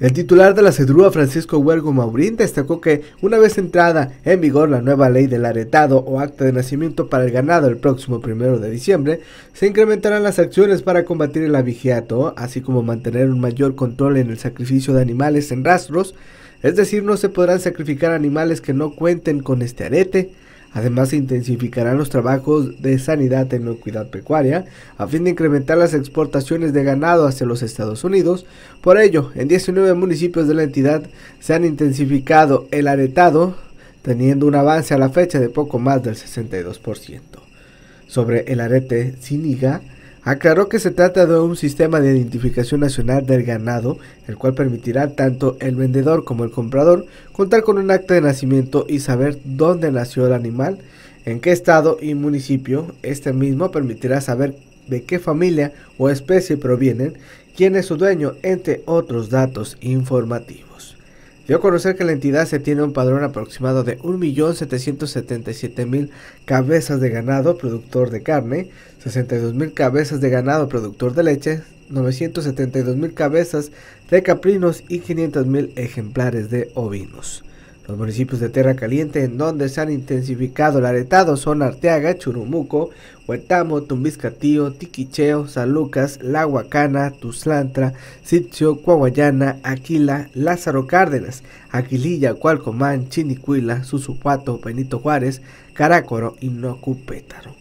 El titular de la Cedrúa, Francisco Huergo Maurín, destacó que una vez entrada en vigor la nueva ley del aretado o acta de nacimiento para el ganado el próximo primero de diciembre, se incrementarán las acciones para combatir el abigeato, así como mantener un mayor control en el sacrificio de animales en rastros, es decir, no se podrán sacrificar animales que no cuenten con este arete, Además, se intensificarán los trabajos de sanidad en la equidad pecuaria a fin de incrementar las exportaciones de ganado hacia los Estados Unidos. Por ello, en 19 municipios de la entidad se han intensificado el aretado, teniendo un avance a la fecha de poco más del 62%. Sobre el arete siniga, Aclaró que se trata de un sistema de identificación nacional del ganado, el cual permitirá tanto el vendedor como el comprador contar con un acta de nacimiento y saber dónde nació el animal, en qué estado y municipio. Este mismo permitirá saber de qué familia o especie provienen, quién es su dueño, entre otros datos informativos dio a conocer que la entidad se tiene un padrón aproximado de 1.777.000 cabezas de ganado productor de carne, 62.000 cabezas de ganado productor de leche, 972.000 cabezas de caprinos y 500.000 ejemplares de ovinos. Los municipios de Tierra Caliente en donde se han intensificado el aretado son Arteaga, Churumuco, Huetamo, Tumbiscatío, Tiquicheo, San Lucas, La Huacana, Tuzlantra, Sitio, Coahuayana, Aquila, Lázaro Cárdenas, Aquililla, Cualcomán, Chinicuila, Susupuato, Benito Juárez, Caracoro y Nocupétaro.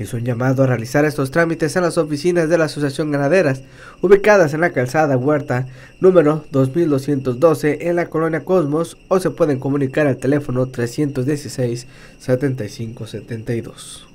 Es un llamado a realizar estos trámites en las oficinas de la Asociación Ganaderas, ubicadas en la calzada Huerta, número 2212 en la colonia Cosmos, o se pueden comunicar al teléfono 316 7572.